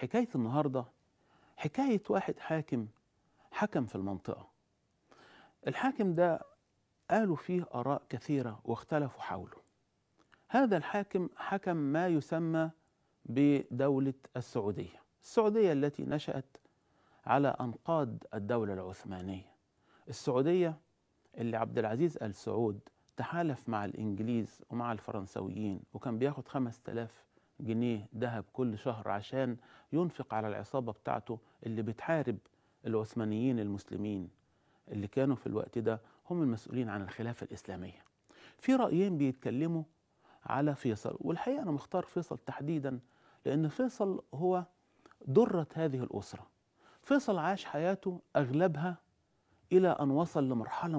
حكاية النهاردة حكاية واحد حاكم حكم في المنطقة الحاكم ده قالوا فيه آراء كثيرة واختلفوا حوله هذا الحاكم حكم ما يسمى بدولة السعودية السعودية التي نشأت على أنقاض الدولة العثمانية السعودية اللي عبد العزيز آل سعود تحالف مع الإنجليز ومع الفرنسويين وكان بياخد 5000 جنيه ذهب كل شهر عشان ينفق على العصابة بتاعته اللي بتحارب العثمانيين المسلمين اللي كانوا في الوقت ده هم المسؤولين عن الخلافة الإسلامية في رأيين بيتكلموا على فيصل والحقيقة أنا مختار فيصل تحديدا لأن فيصل هو درة هذه الأسرة فيصل عاش حياته أغلبها إلى أن وصل لمرحلة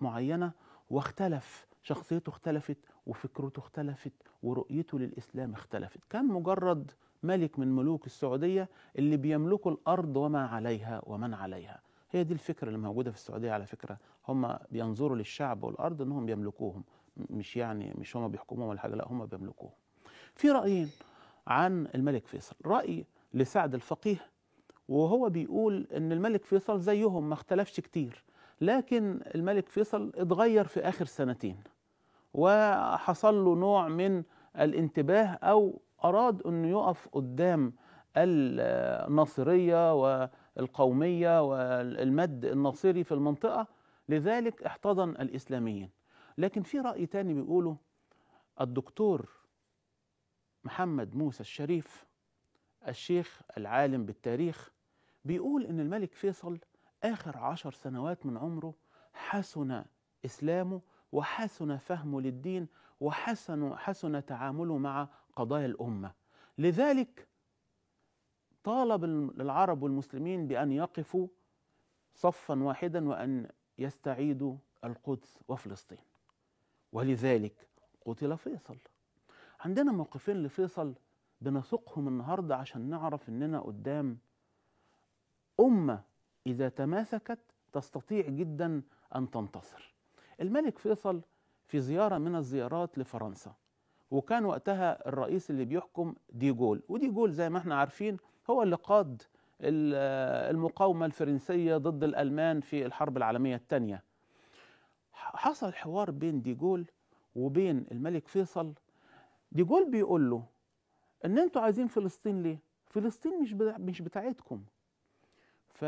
معينة واختلف شخصيته اختلفت وفكرته اختلفت ورؤيته للإسلام اختلفت كان مجرد ملك من ملوك السعودية اللي بيملكوا الأرض وما عليها ومن عليها هي دي الفكرة اللي موجودة في السعودية على فكرة هم بينظروا للشعب والأرض أنهم بيملكوهم مش يعني مش هم بيحكموهم ولا حاجة لا هم بيملكوهم في رأيين عن الملك فيصل رأي لسعد الفقيه وهو بيقول أن الملك فيصل زيهم ما اختلفش كتير لكن الملك فيصل اتغير في آخر سنتين وحصل له نوع من الانتباه أو أراد أنه يقف قدام الناصرية والقومية والمد الناصري في المنطقة لذلك احتضن الإسلاميين لكن في رأي تاني بيقوله الدكتور محمد موسى الشريف الشيخ العالم بالتاريخ بيقول إن الملك فيصل آخر عشر سنوات من عمره حسن إسلامه وحسن فهمه للدين وحسن حسن تعامله مع قضايا الأمة لذلك طالب العرب والمسلمين بأن يقفوا صفا واحدا وأن يستعيدوا القدس وفلسطين ولذلك قتل فيصل عندنا موقفين لفيصل بنسوقهم النهاردة عشان نعرف أننا قدام أمة إذا تماسكت تستطيع جدا أن تنتصر الملك فيصل في زيارة من الزيارات لفرنسا وكان وقتها الرئيس اللي بيحكم ديجول وديجول زي ما احنا عارفين هو اللي قاد المقاومة الفرنسية ضد الألمان في الحرب العالمية الثانية حصل حوار بين ديجول وبين الملك فيصل ديجول بيقول له ان انتوا عايزين فلسطين ليه فلسطين مش مش بتاعتكم ف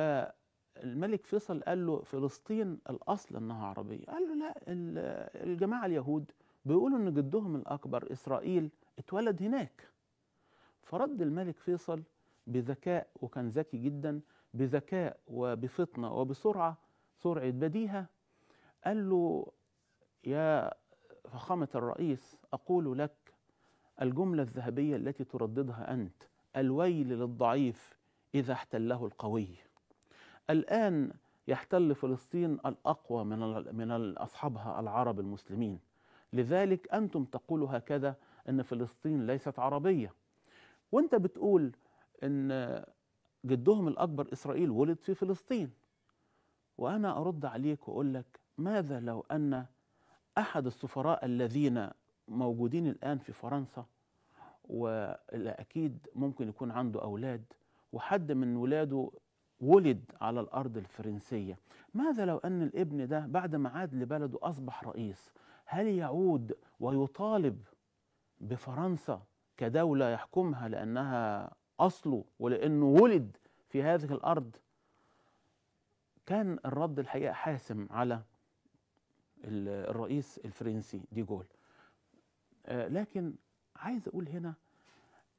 الملك فيصل قال له فلسطين الاصل انها عربيه قال له لا الجماعه اليهود بيقولوا ان جدهم الاكبر اسرائيل اتولد هناك فرد الملك فيصل بذكاء وكان ذكي جدا بذكاء وبفطنه وبسرعه سرعه بديهه قال له يا فخامه الرئيس اقول لك الجمله الذهبيه التي ترددها انت الويل للضعيف اذا احتله القوي الآن يحتل فلسطين الأقوى من من أصحابها العرب المسلمين لذلك أنتم تقولوا هكذا أن فلسطين ليست عربية وأنت بتقول أن جدهم الأكبر إسرائيل ولد في فلسطين وأنا أرد عليك وأقول لك ماذا لو أن أحد السفراء الذين موجودين الآن في فرنسا والأكيد ممكن يكون عنده أولاد وحد من ولاده ولد على الأرض الفرنسية ماذا لو أن الابن ده بعد ما عاد لبلده أصبح رئيس هل يعود ويطالب بفرنسا كدولة يحكمها لأنها أصله ولأنه ولد في هذه الأرض كان الرد الحقيقة حاسم على الرئيس الفرنسي جول آه، لكن عايز أقول هنا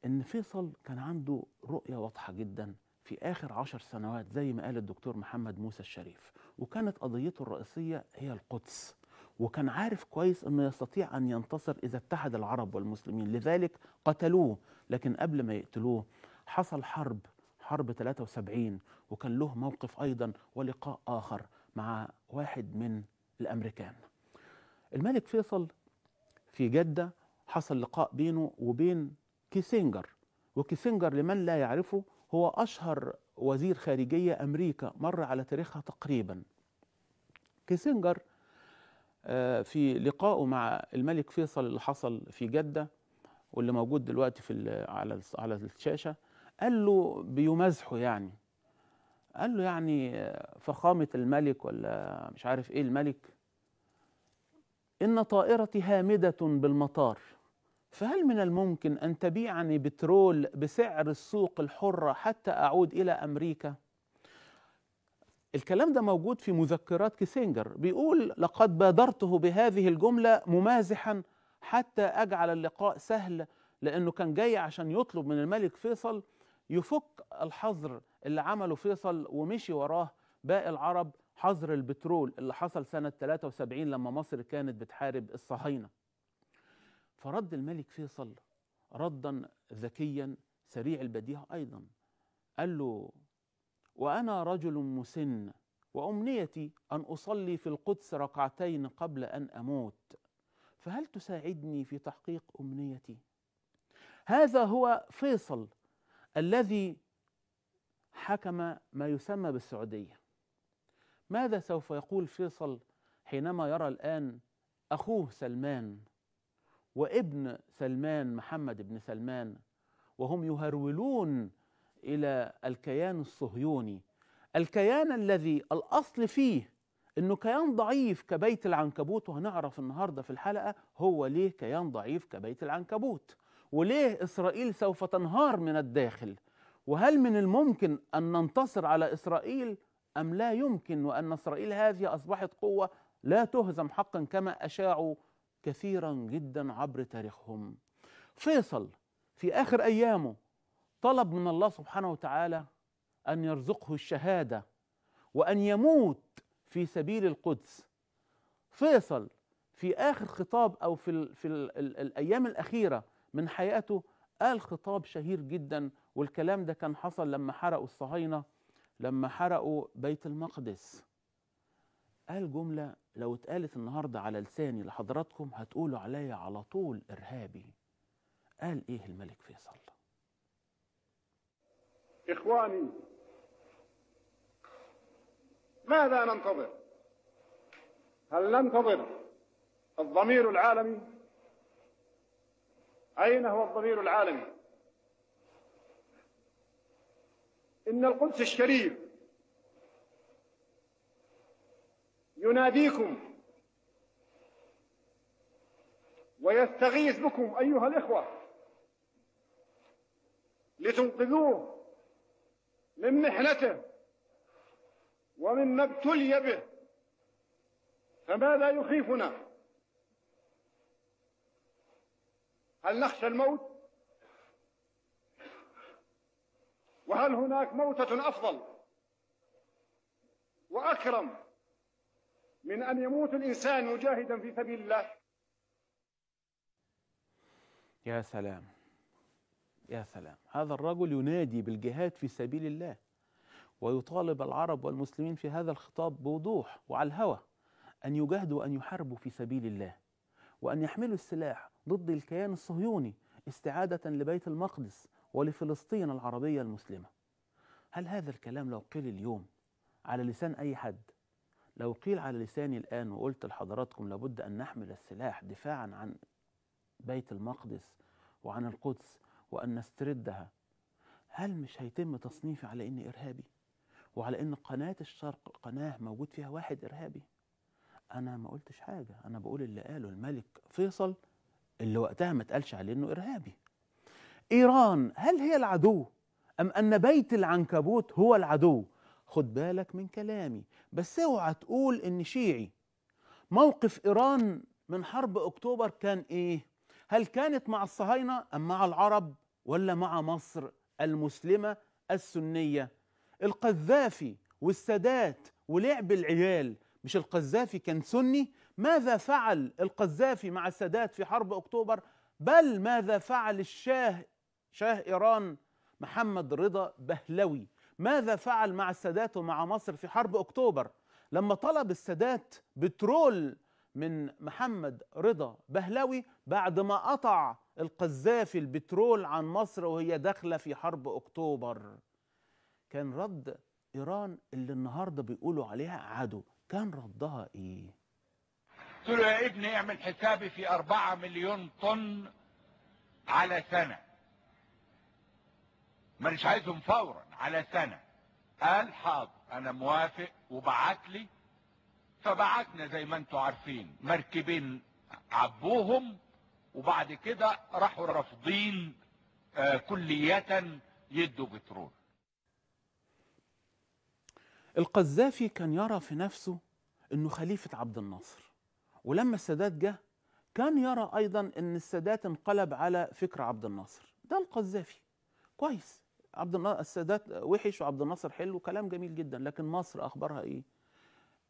أن فيصل كان عنده رؤية واضحة جداً في آخر عشر سنوات زي ما قال الدكتور محمد موسى الشريف وكانت قضيته الرئيسية هي القدس وكان عارف كويس أنه يستطيع أن ينتصر إذا اتحد العرب والمسلمين لذلك قتلوه لكن قبل ما يقتلوه حصل حرب حرب 73 وكان له موقف أيضا ولقاء آخر مع واحد من الأمريكان الملك فيصل في جدة حصل لقاء بينه وبين كيسنجر وكيسنجر لمن لا يعرفه هو أشهر وزير خارجية أمريكا مر على تاريخها تقريبا كيسنجر آه، في لقائه مع الملك فيصل اللي حصل في جدة واللي موجود دلوقتي في على على الشاشة قال له بيمازحه يعني قال له يعني آه، فخامة الملك ولا مش عارف ايه الملك إن طائرتي هامدة بالمطار فهل من الممكن أن تبيعني بترول بسعر السوق الحرة حتى أعود إلى أمريكا؟ الكلام ده موجود في مذكرات كيسنجر بيقول لقد بادرته بهذه الجملة ممازحا حتى أجعل اللقاء سهل لأنه كان جاي عشان يطلب من الملك فيصل يفك الحظر اللي عمله فيصل ومشي وراه باقي العرب حظر البترول اللي حصل سنة 73 لما مصر كانت بتحارب الصهاينة فرد الملك فيصل ردا ذكيا سريع البديهة أيضا قال له وأنا رجل مسن وأمنيتي أن أصلي في القدس ركعتين قبل أن أموت فهل تساعدني في تحقيق أمنيتي؟ هذا هو فيصل الذي حكم ما يسمى بالسعودية ماذا سوف يقول فيصل حينما يرى الآن أخوه سلمان وابن سلمان محمد بن سلمان وهم يهرولون الى الكيان الصهيوني الكيان الذي الاصل فيه انه كيان ضعيف كبيت العنكبوت وهنعرف النهارده في الحلقه هو ليه كيان ضعيف كبيت العنكبوت وليه اسرائيل سوف تنهار من الداخل وهل من الممكن ان ننتصر على اسرائيل ام لا يمكن وان اسرائيل هذه اصبحت قوه لا تهزم حقا كما اشاعوا كثيرا جدا عبر تاريخهم فيصل في آخر أيامه طلب من الله سبحانه وتعالى أن يرزقه الشهادة وأن يموت في سبيل القدس فيصل في آخر خطاب أو في, الـ في الـ الـ الأيام الأخيرة من حياته قال خطاب شهير جدا والكلام ده كان حصل لما حرقوا الصهاينة لما حرقوا بيت المقدس قال جملة لو اتقالت النهاردة على لساني لحضراتكم هتقولوا عليا على طول إرهابي قال إيه الملك فيصل إخواني ماذا ننتظر هل ننتظر الضمير العالمي أين هو الضمير العالمي إن القدس الشريف يناديكم ويستغيث بكم أيها الإخوة لتنقذوه من محنته ومما ابتلي به فماذا يخيفنا هل نخشى الموت وهل هناك موتة أفضل وأكرم من أن يموت الإنسان مجاهدا في سبيل الله يا سلام يا سلام هذا الرجل ينادي بالجهاد في سبيل الله ويطالب العرب والمسلمين في هذا الخطاب بوضوح وعلى الهوى أن يجاهدوا وأن يحاربوا في سبيل الله وأن يحملوا السلاح ضد الكيان الصهيوني استعادة لبيت المقدس ولفلسطين العربية المسلمة هل هذا الكلام لو قيل اليوم على لسان أي حد لو قيل على لساني الآن وقلت لحضراتكم لابد أن نحمل السلاح دفاعا عن بيت المقدس وعن القدس وأن نستردها هل مش هيتم تصنيفي على إني إرهابي وعلى إن قناة الشرق قناة موجود فيها واحد إرهابي أنا ما قلتش حاجة أنا بقول اللي قاله الملك فيصل اللي وقتها ما اتقالش عليه إنه إرهابي إيران هل هي العدو أم أن بيت العنكبوت هو العدو خد بالك من كلامي بس اوعى تقول اني شيعي موقف ايران من حرب اكتوبر كان ايه هل كانت مع الصهاينه ام مع العرب ولا مع مصر المسلمه السنيه القذافي والسادات ولعب العيال مش القذافي كان سني ماذا فعل القذافي مع السادات في حرب اكتوبر بل ماذا فعل الشاه شاه ايران محمد رضا بهلوي ماذا فعل مع السادات ومع مصر في حرب أكتوبر لما طلب السادات بترول من محمد رضا بهلوي بعد ما قطع القذافي البترول عن مصر وهي داخله في حرب اكتوبر كان رد ايران اللي النهارده بيقولوا عليها عدو كان ردها ايه قلت له يا ابني اعمل حسابي في أربعة مليون طن على سنه ما مش عايزهم فورا على سنة قال حاضر انا موافق وبعت لي فبعتنا زي ما انتوا عارفين مركبين عبوهم وبعد كده راحوا رافضين آه، كلية يدوا بترول القذافي كان يرى في نفسه انه خليفة عبد الناصر ولما السادات جه كان يرى ايضا ان السادات انقلب على فكر عبد الناصر ده القذافي كويس عبد السادات وحش وعبد الناصر حلو كلام جميل جدا لكن مصر اخبارها ايه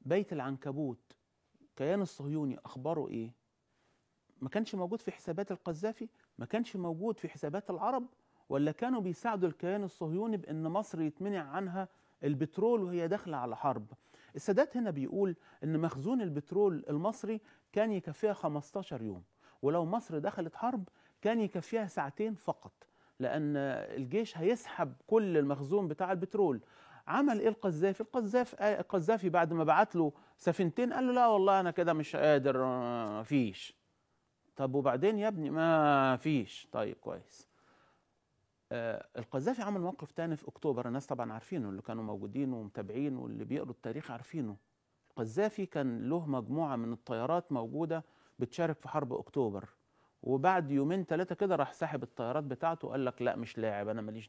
بيت العنكبوت الكيان الصهيوني اخباره ايه ما كانش موجود في حسابات القذافي ما كانش موجود في حسابات العرب ولا كانوا بيساعدوا الكيان الصهيوني بان مصر يتمنع عنها البترول وهي داخله على حرب السادات هنا بيقول ان مخزون البترول المصري كان يكفيها 15 يوم ولو مصر دخلت حرب كان يكفيها ساعتين فقط لأن الجيش هيسحب كل المخزون بتاع البترول عمل ايه القذافي؟ القذاف آه، القذافي بعد ما بعت له سفينتين قال له لا والله انا كده مش قادر آه، فيش. طب وبعدين يا ابني ما فيش، طيب كويس. آه القذافي عمل موقف تاني في اكتوبر الناس طبعا عارفينه اللي كانوا موجودين ومتابعين واللي بيقروا التاريخ عارفينه. القذافي كان له مجموعه من الطيارات موجوده بتشارك في حرب اكتوبر. وبعد يومين ثلاثه كده راح ساحب الطيارات بتاعته وقال لك لا مش لاعب انا ماليش